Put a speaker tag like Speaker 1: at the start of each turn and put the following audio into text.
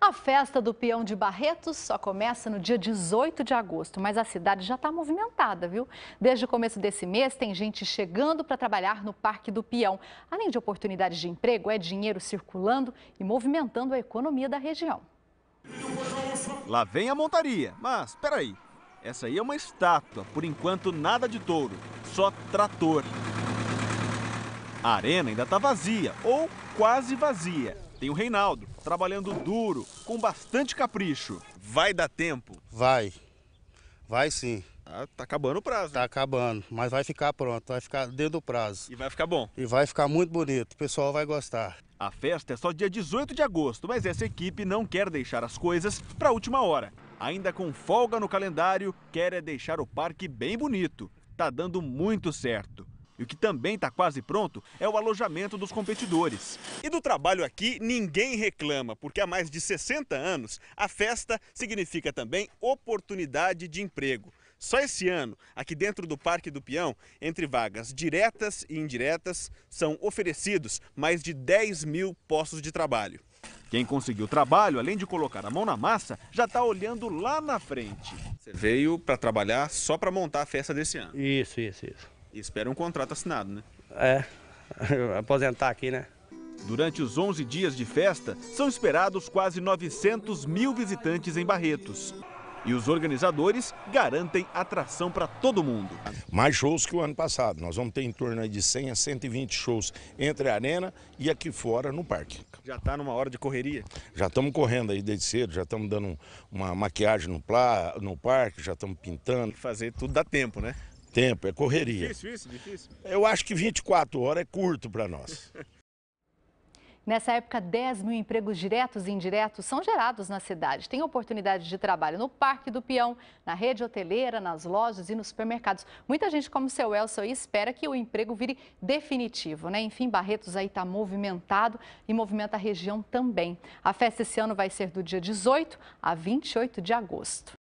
Speaker 1: A festa do peão de Barretos só começa no dia 18 de agosto, mas a cidade já está movimentada, viu? Desde o começo desse mês, tem gente chegando para trabalhar no Parque do Peão. Além de oportunidades de emprego, é dinheiro circulando e movimentando a economia da região.
Speaker 2: Lá vem a montaria, mas peraí. Essa aí é uma estátua, por enquanto nada de touro, só trator. A arena ainda está vazia, ou quase vazia. Tem o Reinaldo, trabalhando duro, com bastante capricho. Vai dar tempo? Vai. Vai sim. Ah, tá acabando o prazo. Tá acabando, mas vai ficar pronto, vai ficar dentro do prazo. E vai ficar bom. E
Speaker 3: vai ficar muito bonito, o pessoal vai gostar.
Speaker 2: A festa é só dia 18 de agosto, mas essa equipe não quer deixar as coisas para a última hora. Ainda com folga no calendário, quer é deixar o parque bem bonito. Tá dando muito certo. E o que também está quase pronto é o alojamento dos competidores. E do trabalho aqui, ninguém reclama, porque há mais de 60 anos, a festa significa também oportunidade de emprego. Só esse ano, aqui dentro do Parque do Peão, entre vagas diretas e indiretas, são oferecidos mais de 10 mil postos de trabalho. Quem conseguiu trabalho, além de colocar a mão na massa, já está olhando lá na frente. Você veio para trabalhar só para montar a festa desse ano. Isso, isso, isso. Espera um contrato assinado, né? É, aposentar aqui, né? Durante os 11 dias de festa, são esperados quase 900 mil visitantes em Barretos. E os organizadores garantem
Speaker 3: atração para todo mundo. Mais shows que o ano passado. Nós vamos ter em torno de 100 a 120 shows entre a arena e aqui fora no parque. Já está numa hora de correria? Já estamos correndo aí desde cedo, já estamos dando uma maquiagem no, plá, no parque, já estamos pintando. Fazer tudo dá tempo, né? tempo, é correria. Difícil, isso, difícil. Eu acho que 24 horas é curto para nós.
Speaker 1: Nessa época, 10 mil empregos diretos e indiretos são gerados na cidade. Tem oportunidade de trabalho no Parque do Peão, na rede hoteleira, nas lojas e nos supermercados. Muita gente, como o seu Elson, espera que o emprego vire definitivo. Né? Enfim, Barretos aí está movimentado e movimenta a região também. A festa esse ano vai ser do dia 18 a 28 de agosto.